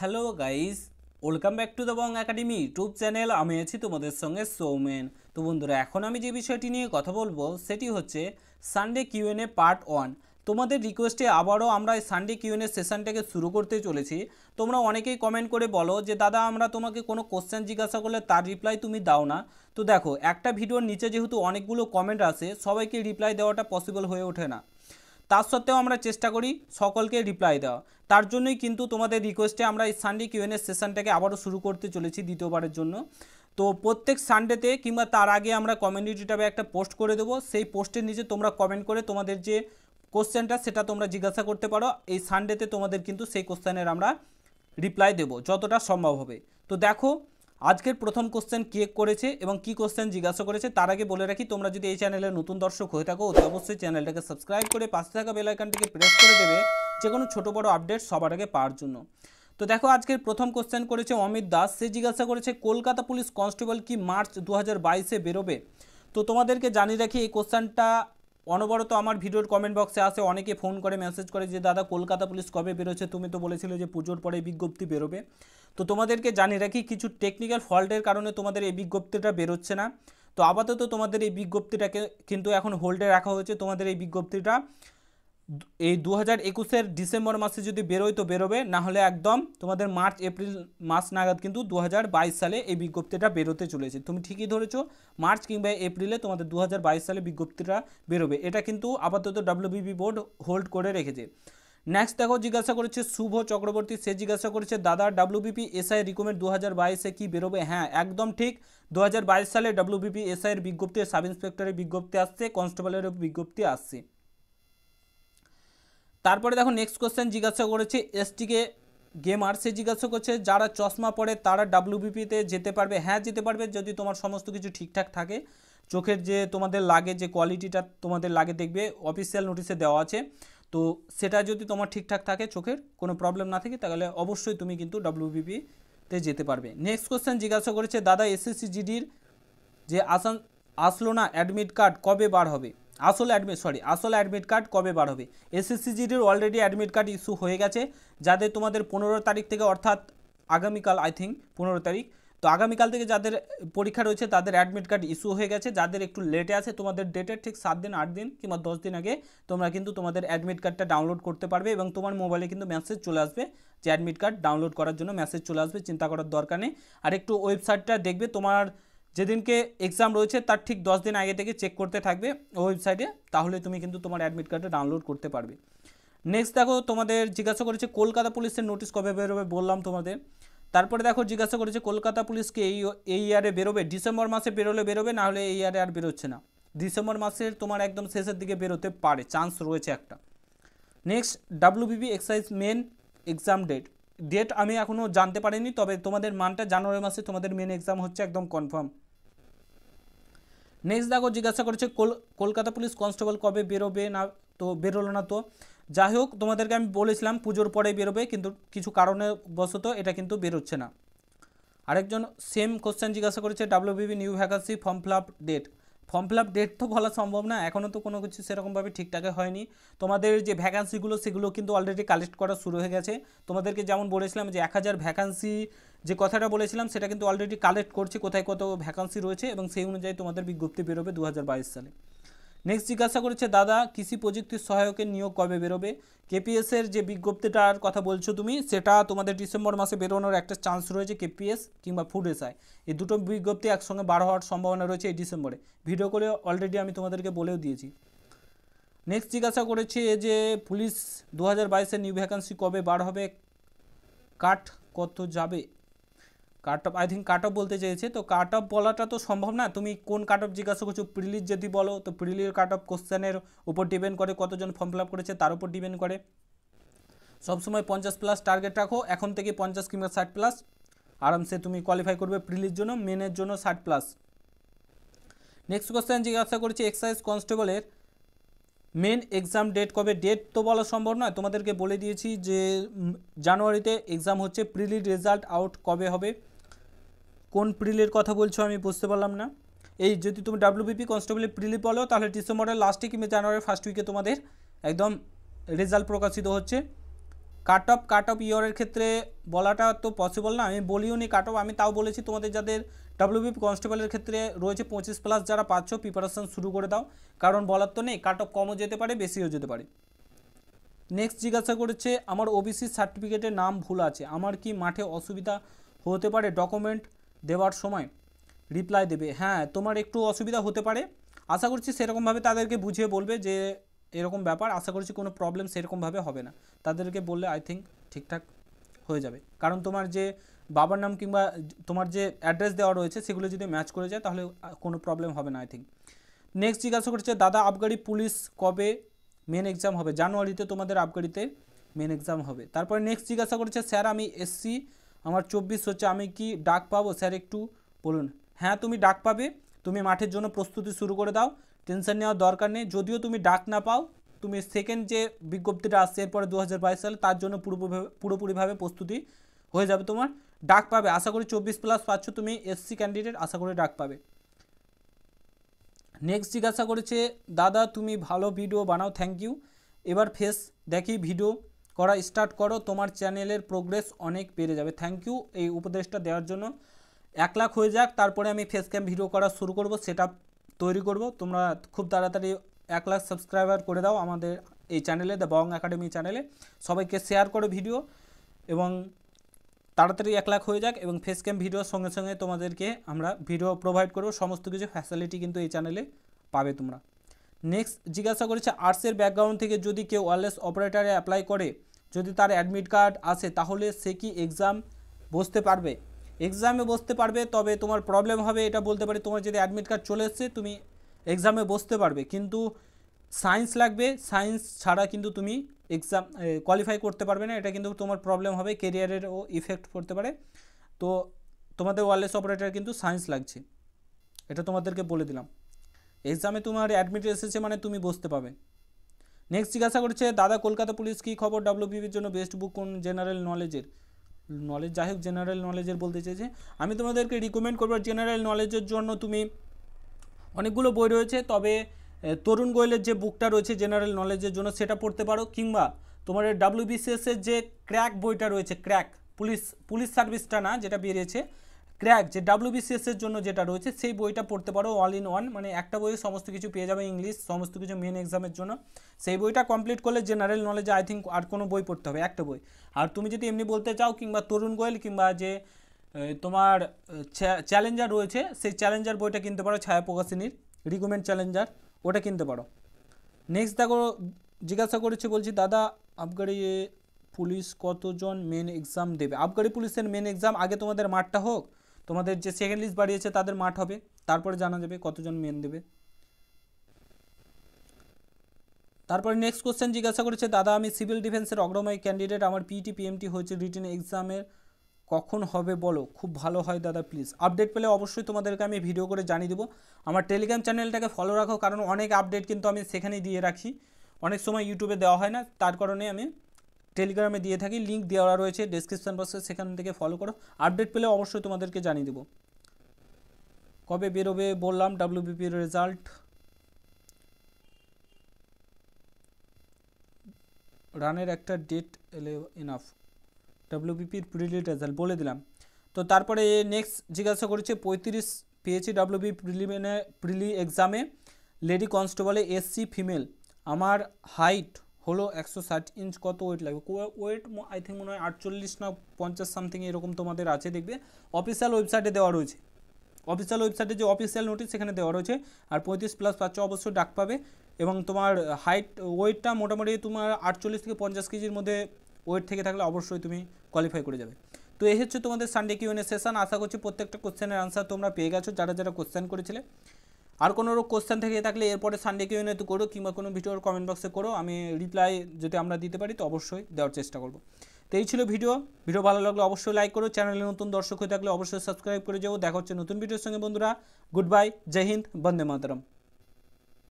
hello guys welcome back to the Bong academy YouTube channel আমি আছি তোমাদের সঙ্গে সৌমেন তো বন্ধুরা এখন আমি যে বিষয়টি নিয়ে কথা বলবো সেটি হচ্ছে সানডে কিউএনএ পার্ট ওয়ান তোমাদের রিকোয়েস্টে আবারও আমরা সানডে সানডে কিউএনএ সেশনটাকে শুরু করতে চলেছি তোমরা অনেকেই কমেন্ট করে বলো যে দাদা আমরা তোমাকে কোনো কোশ্চেন জিজ্ঞাসা করলে তার রিপ্লাই তুমি দাও না তো দেখো একটা ভিডিওর নিচে যেহেতু অনেকগুলো কমেন্ট আসে সবাইকে রিপ্লাই দেওয়াটা পসিবল হয়ে ওঠে না তার সত্ত্বেও আমরা চেষ্টা করি সকলকে রিপ্লাই দেওয়া তার জন্যই কিন্তু তোমাদের রিকোয়েস্টে আমরা এই সানডে কিউএনএস সেশনটাকে আবারও শুরু করতে চলেছি দ্বিতীয়বারের জন্য তো প্রত্যেক সানডেতে কিংবা তার আগে আমরা কমিউনিটি ট্যাবে একটা পোস্ট করে দেবো সেই পোস্টের নিচে তোমরা কমেন্ট করে তোমাদের যে কোশ্চেনটা সেটা তোমরা জিজ্ঞাসা করতে পারো এই সানডেতে তোমাদের কিন্তু সেই কোশ্চেনের আমরা রিপ্লাই দেব যতটা সম্ভব হবে তো দেখো আজকের প্রথম কোশ্চেন কে করেছে এবং কি কোশ্চেন জিজ্ঞাসা করেছে তার আগে বলে রাখি তোমরা যদি এই চ্যানেলে নতুন দর্শক হয়ে থাকো তো অবশ্যই চ্যানেলটাকে সাবস্ক্রাইব করে পাশে থাকা বেলাইকানটিকে প্রেস করে দেবে যে কোনো ছোটো বড়ো আপডেট সবার আগে পাওয়ার জন্য তো দেখো আজকের প্রথম কোশ্চেন করেছে অমিত দাস সে জিজ্ঞাসা করেছে কলকাতা পুলিশ কনস্টেবল কি মার্চ দু হাজার বাইশে বেরোবে তো তোমাদেরকে জানিয়ে রাখি এই কোশ্চেনটা অনবরত আমার ভিডিওর কমেন্ট বক্সে আসে অনেকে ফোন করে মেসেজ করে যে দাদা কলকাতা পুলিশ কবে বেরোচ্ছে তুমি তো বলেছিলে যে পুজোর পরে বিজ্ঞপ্তি বেরোবে তো তোমাদেরকে জানিয়ে রাখি কিছু টেকনিক্যাল ফল্টের কারণে তোমাদের এই বিজ্ঞপ্তিটা বেরোচ্ছে না তো আপাতত তোমাদের এই বিজ্ঞপ্তিটাকে কিন্তু এখন হোল্ডে রাখা হয়েছে তোমাদের এই বিজ্ঞপ্তিটা এই দু হাজার একুশের ডিসেম্বর মাসে যদি বেরোয় তো বেরোবে না হলে একদম তোমাদের মার্চ এপ্রিল মাস নাগাদ কিন্তু দু সালে এই বিজ্ঞপ্তিটা বেরোতে চলেছে তুমি ঠিকই ধরেছ মার্চ কিংবা এপ্রিলে তোমাদের দু সালে বিজ্ঞপ্তিটা বেরোবে এটা কিন্তু আপাতত ডাব্লিউবিবি বোর্ড হোল্ড করে রেখেছে নেক্সট দেখো জিজ্ঞাসা করেছে শুভ চক্রবর্তী সে জিজ্ঞাসা করেছে দাদা ডাব্লিউবিপি এসআই রিকমেন্ড দু হাজার বাইশে কি বেরোবে হ্যাঁ একদম ঠিক দু সালে ডাব্লিউবিপি এসআইয়ের বিজ্ঞপ্তি সাব ইন্সপেক্টরের বিজ্ঞপ্তি আসছে কনস্টেবলের বিজ্ঞপ্তি আসছে তারপরে দেখো নেক্সট কোশ্চেন জিজ্ঞাসা করেছে এসটিকে গেমার সে জিজ্ঞাসা করছে যারা চশমা পরে তারা ডাব্লিউবিপিতে যেতে পারবে হ্যাঁ যেতে পারবে যদি তোমার সমস্ত কিছু ঠিকঠাক থাকে চোখের যে তোমাদের লাগে যে কোয়ালিটিটা তোমাদের লাগে দেখবে অফিসিয়াল নোটিশে দেওয়া আছে তো সেটা যদি তোমার ঠিকঠাক থাকে চোখের কোনো প্রবলেম না থাকে তাহলে অবশ্যই তুমি কিন্তু ডাব্লিউবিপিতে যেতে পারবে নেক্সট কোশ্চেন জিজ্ঞাসা করেছে দাদা এসএসসি জিডির যে আসান আসলো না অ্যাডমিট কার্ড কবে বার হবে আসল অ্যাডমিট সরি আসল অ্যাডমিট কার্ড কবে বার হবে এসএসসি জিডির অলরেডি অ্যাডমিট কার্ড ইস্যু হয়ে গেছে যাদের তোমাদের পনেরো তারিখ থেকে অর্থাৎ আগামীকাল আই থিঙ্ক পনেরো তারিখ তো আগামীকাল থেকে যাদের পরীক্ষা রয়েছে তাদের অ্যাডমিট কার্ড ইস্যু হয়ে গেছে যাদের একটু লেটে আছে তোমাদের ডেটের ঠিক সাত দিন আট দিন কিংবা দশ দিন আগে তোমরা কিন্তু তোমাদের অ্যাডমিট কার্ডটা ডাউনলোড করতে পারবে এবং তোমার মোবাইলে কিন্তু মেসেজ চলে আসবে যে অ্যাডমিট কার্ড ডাউনলোড করার জন্য মেসেজ চলে আসবে চিন্তা করার দরকার নেই আর একটু ওয়েবসাইটটা দেখবে তোমার যেদিনকে এক্সাম রয়েছে তার ঠিক দশ দিন আগে থেকে চেক করতে থাকবে ওয়েবসাইটে তাহলে তুমি কিন্তু তোমার অ্যাডমিট কার্ডটা ডাউনলোড করতে পারবে নেক্সট দেখো তোমাদের জিজ্ঞাসা করেছে কলকাতা পুলিশের নোটিশ কবে বেরোবে বললাম তোমাদের তারপরে দেখো জিজ্ঞাসা করেছে কলকাতা পুলিশকে এই এই ইয়ারে বেরোবে ডিসেম্বর মাসে বেরোলে বেরোবে নাহলে এই ইয়ারে আর বেরোচ্ছে না ডিসেম্বর মাসের তোমার একদম শেষের দিকে বেরোতে পারে চান্স রয়েছে একটা next WBB excise main exam date date আমি এখনও জানতে পারিনি তবে তোমাদের মানটা জানুয়ারি মাসে তোমাদের মেন এক্সাম হচ্ছে একদম কনফার্ম নেক্সট দেখো জিজ্ঞাসা করেছে কলকাতা পুলিশ কনস্টেবল কবে বেরোবে না তো বেরোলো না তো যাই হোক তোমাদেরকে আমি বলেছিলাম পুজোর পরে বেরোবে কিন্তু কিছু কারণে বশত এটা কিন্তু বেরোচ্ছে না আরেকজন সেম কোশ্চেন জিজ্ঞাসা করেছে WBB new vacancy form fill up date form fill up date তো বলা সম্ভব না এখনও তো কোনো কিছু সেরকমভাবে ঠিকঠাক হয়নি তোমাদের যে ভ্যাকান্সিগুলো সেগুলো কিন্তু অলরেডি কালেক্ট করা শুরু হয়ে গেছে তোমাদেরকে যেমন বলেছিলাম যে এক হাজার ভ্যাকান্সি যে কথাটা বলেছিলাম সেটা কিন্তু অলরেডি কালেক্ট করছি কোথায় কত ভ্যাকান্সি রয়েছে এবং সেই অনুযায়ী তোমাদের বিজ্ঞপ্তি বেরোবে দু সালে নেক্সট জিজ্ঞাসা করেছে দাদা কৃষি প্রযুক্তির সহায়কের নিয়োগ কবে বেরোবে কেপিএসের যে বিজ্ঞপ্তিটার কথা বলছো তুমি সেটা তোমাদের ডিসেম্বর মাসে বেরোনোর একটা চান্স রয়েছে কেপিএস কিংবা ফুড এসআই এই দুটো বিজ্ঞপ্তি একসঙ্গে বার হওয়ার সম্ভাবনা রয়েছে এই ডিসেম্বরে ভিডিও করে অলরেডি আমি তোমাদেরকে বলেও দিয়েছি নেক্সট জিজ্ঞাসা করেছে যে পুলিশ দু হাজার বাইশের নিউ ভ্যাকান্সি কবে বার হবে কাট কত যাবে cut off I think cut off বলতে চেয়েছে তো কাট অফ বলাটা তো সম্ভব না তুমি কোন কাট অফ জিজ্ঞাসা করছো প্রিলির যদি বলো তো প্রিলির কাট অফ কোশ্চেনের উপর ডিপেন্ড করে কতজন ফর্ম ফিল আপ করেছে তার উপর ডিপেন্ড করে সবসময় পঞ্চাশ প্লাস টার্গেট রাখো এখন থেকে পঞ্চাশ কিংবা ষাট প্লাস আরামসে তুমি কোয়ালিফাই করবে প্রিলির জন্য মেনের জন্য ষাট প্লাস নেক্সট কোশ্চেন জিজ্ঞাসা করছি এক্সাইজ কনস্টেবলের মেন এক্সাম ডেট কবে ডেট তো বলা সম্ভব নয় তোমাদেরকে বলে দিয়েছি যে জানুয়ারিতে এক্সাম হচ্ছে প্রিলি রেজাল্ট আউট কবে হবে কোন প্রিলের কথা বলছো আমি বুঝতে পারলাম না এই যদি তুমি ডাব্লিউবিপি কনস্টেবলের প্রিলি বলো তাহলে ডিসেম্বরের লাস্টে কিংবা জানুয়ারির ফার্স্ট উইকে তোমাদের একদম রেজাল্ট প্রকাশিত হচ্ছে কাট অফ কাট অফ ইয়ারের ক্ষেত্রে বলাটা তো পসিবল না আমি বলিও নি কাট অফ আমি তাও বলেছি তোমাদের যাদের ডাব্লিউবিপি কনস্টেবলের ক্ষেত্রে রয়েছে পঁচিশ প্লাস যারা পাচ্ছ প্রিপারেশান শুরু করে দাও কারণ বলার তো নেই কাট অফ কমও যেতে পারে বেশিও যেতে পারে নেক্সট জিজ্ঞাসা করেছে আমার ওবিসি সার্টিফিকেটের নাম ভুল আছে আমার কি মাঠে অসুবিধা হতে পারে ডকুমেন্ট দেওয়ার সময় রিপ্লাই দেবে হ্যাঁ তোমার একটু অসুবিধা হতে পারে আশা করছি সেরকমভাবে তাদেরকে বুঝিয়ে বলবে যে এরকম ব্যাপার আশা করছি কোনো প্রবলেম সেরকমভাবে হবে না তাদেরকে বললে আই থিঙ্ক ঠিকঠাক হয়ে যাবে কারণ তোমার যে বাবার নাম কিংবা তোমার যে অ্যাড্রেস দেওয়া রয়েছে সেগুলো যদি ম্যাচ করে যায় তাহলে কোনো প্রবলেম হবে না আই থিঙ্ক নেক্সট জিজ্ঞাসা করছে দাদা আবগারি পুলিশ কবে মেন এক্সাম হবে জানুয়ারিতে তোমাদের আবগারিতে মেন এক্সাম হবে তারপরে নেক্সট জিজ্ঞাসা করছে স্যার আমি এসসি আমার চব্বিশ হচ্ছে আমি কি ডাক পাবো স্যার একটু বলুন হ্যাঁ তুমি ডাক পাবে তুমি মাঠের জন্য প্রস্তুতি শুরু করে দাও টেনশন নেওয়ার দরকার নেই যদিও তুমি ডাক না পাও তুমি সেকেন্ড যে বিজ্ঞপ্তিটা আসছে এরপরে দু হাজার সালে তার জন্য পুরোপুরিভাবে পুরোপুরিভাবে প্রস্তুতি হয়ে যাবে তোমার ডাক পাবে আশা করি চব্বিশ প্লাস পাচ্ছ তুমি এসসি ক্যান্ডিডেট আশা করি ডাক পাবে নেক্সট জিজ্ঞাসা করেছে দাদা তুমি ভালো ভিডিও বানাও থ্যাংক ইউ এবার ফেস দেখি ভিডিও করা স্টার্ট করো তোমার চ্যানেলের প্রোগ্রেস অনেক বেড়ে যাবে থ্যাংক ইউ এই উপদেশটা দেওয়ার জন্য এক লাখ হয়ে যাক তারপরে আমি ফেস ক্যাম ভিডিও করা শুরু করব সেটা তৈরি করব তোমরা খুব তাড়াতাড়ি এক লাখ সাবস্ক্রাইবার করে দাও আমাদের এই চ্যানেলে দ্য বং একাডেমি চ্যানেলে সবাইকে শেয়ার করো ভিডিও এবং তাড়াতাড়ি এক লাখ হয়ে যাক এবং ফেস ক্যাম ভিডিওর সঙ্গে সঙ্গে তোমাদেরকে আমরা ভিডিও প্রোভাইড করব সমস্ত কিছু ফ্যাসিলিটি কিন্তু এই চ্যানেলে পাবে তোমরা নেক্সট জিজ্ঞাসা করেছে আর্টসের ব্যাকগ্রাউন্ড থেকে যদি কেউ ওয়ারলেস অপারেটারে অ্যাপ্লাই করে যদি তার অ্যাডমিট কার্ড আসে তাহলে সে কি এক্সাম বসতে পারবে এক্সামে বসতে পারবে তবে তোমার প্রবলেম হবে এটা বলতে পারি তোমার যদি অ্যাডমিট কার্ড চলে এসছে তুমি এক্সামে বসতে পারবে কিন্তু সায়েন্স লাগবে সায়েন্স ছাড়া কিন্তু তুমি এক্সাম কোয়ালিফাই করতে পারবে না এটা কিন্তু তোমার প্রবলেম হবে কেরিয়ারেরও ইফেক্ট পড়তে পারে তো তোমাদের ওয়ারলেস অপারেটার কিন্তু সায়েন্স লাগছে এটা তোমাদেরকে বলে দিলাম এক্সামে তোমার অ্যাডমিট এসেছে মানে তুমি বসতে পাবে নেক্সট জিজ্ঞাসা করছে দাদা কলকাতা পুলিশ কী খবর ডাব্লিউবিবির জন্য বেস্ট বুক কোন জেনারেল নলেজের নলেজ যাই হোক জেনারেল নলেজের বলতে চাইছে আমি তোমাদেরকে রিকমেন্ড করবো জেনারেল নলেজের জন্য তুমি অনেকগুলো বই রয়েছে তবে তরুণ গোয়েলের যে বুকটা রয়েছে জেনারেল নলেজের জন্য সেটা পড়তে পারো কিংবা তোমার ডাব্লিউবিসিএসের যে ক্র্যাক বইটা রয়েছে ক্র্যাক পুলিশ পুলিশ সার্ভিসটা না যেটা বেরিয়েছে ক্র্যাক যে ডাব্লিউবিসিএস এর জন্য যেটা রয়েছে সেই বইটা পড়তে পারো অল ইন ওয়ান মানে একটা বইয়ে সমস্ত কিছু পেয়ে যাবে ইংলিশ সমস্ত কিছু মেন এক্সামের জন্য সেই বইটা কমপ্লিট করলে জেনারেল নলেজ আই থিঙ্ক আর কোনো বই পড়তে হবে একটা বই আর তুমি যদি এমনি বলতে চাও কিংবা তরুণ গোয়েল কিংবা যে তোমার চ্যালেঞ্জার রয়েছে সেই চ্যালেঞ্জার বইটা কিনতে পারো ছায়া প্রকাশিনীর রিকমেন্ড চ্যালেঞ্জার ওটা কিনতে পারো নেক্সট দেখো জিজ্ঞাসা করেছি বলছি দাদা আবগারি পুলিশ কতজন মেন এক্সাম দেবে আবগারি পুলিশের মেন এক্সাম আগে তোমাদের মাঠটা হোক তোমাদের যে সেকেন্ড লিস্ট বাড়িয়েছে তাদের মাঠ হবে তারপরে জানা যাবে কতজন মেন দেবে তারপরে নেক্সট কোশ্চেন জিজ্ঞাসা করেছে দাদা আমি সিভিল ডিফেন্সের অগ্রময় ক্যান্ডিডেট আমার পিটি পিএমটি হয়েছে রিটেন এক্সামের কখন হবে বলো খুব ভালো হয় দাদা প্লিজ আপডেট পেলে অবশ্যই তোমাদেরকে আমি ভিডিও করে জানিয়ে দেবো আমার টেলিগ্রাম চ্যানেলটাকে ফলো রাখো কারণ অনেক আপডেট কিন্তু আমি সেখানেই দিয়ে রাখি অনেক সময় ইউটিউবে দেওয়া হয় না তার কারণে আমি টেলিগ্রামে দিয়ে থাকি লিঙ্ক দেওয়া রয়েছে ডিসক্রিপশান বক্সে সেখান থেকে ফলো করো আপডেট পেলে অবশ্যই তোমাদেরকে জানিয়ে দেবো কবে বেরোবে বললাম ডাব্লিউবিপির রেজাল্ট রানের একটা ডেট এলে এনাফ ডাব্লিউবিপির প্রিলি রেজাল্ট বলে দিলাম তো তারপরে নেক্সট জিজ্ঞাসা করেছে পঁয়ত্রিশ পেয়েছি ডাব্লিউবি প্রিলিমিনে প্রিলি এক্সামে লেডি কনস্টেবলে এসসি ফিমেল আমার হাইট হলো একশো ষাট ইঞ্চ কত ওয়েট লাগবে ওয়েট আই থিঙ্ক মনে হয় আটচল্লিশ না পঞ্চাশ সামথিং এরকম তোমাদের আছে দেখবে অফিসিয়াল ওয়েবসাইটে দেওয়া রয়েছে অফিসিয়াল ওয়েবসাইটে যে অফিসিয়াল নোটিস সেখানে দেওয়া রয়েছে আর পঁয়ত্রিশ প্লাস বাচ্চা অবশ্যই ডাক পাবে এবং তোমার হাইট ওয়েটটা মোটামুটি তোমার আটচল্লিশ থেকে পঞ্চাশ কেজির মধ্যে ওয়েট থেকে থাকলে অবশ্যই তুমি কোয়ালিফাই করে যাবে তো এই হচ্ছে তোমাদের সানডে কিউএনএ সেশন আশা করছি প্রত্যেকটা কোশ্চেনের আনসার তোমরা পেয়ে গেছো যারা যারা কোশ্চেন করেছিলে আর কোনো কোশ্চেন থেকে থাকলে এরপরে সানডে কেউ নেতু করো কিংবা কোনো ভিডিওর কমেন্ট বক্সে করো আমি রিপ্লাই যদি আমরা দিতে পারি তো অবশ্যই দেওয়ার চেষ্টা করব তো এই ছিল ভিডিও ভিডিও ভালো লাগলে অবশ্যই লাইক করো চ্যানেলে নতুন দর্শক হয়ে থাকলে অবশ্যই সাবস্ক্রাইব করে যাবো দেখা হচ্ছে নতুন ভিডিওর সঙ্গে বন্ধুরা গুড বাই জয় হিন্দ বন্দে মাতরম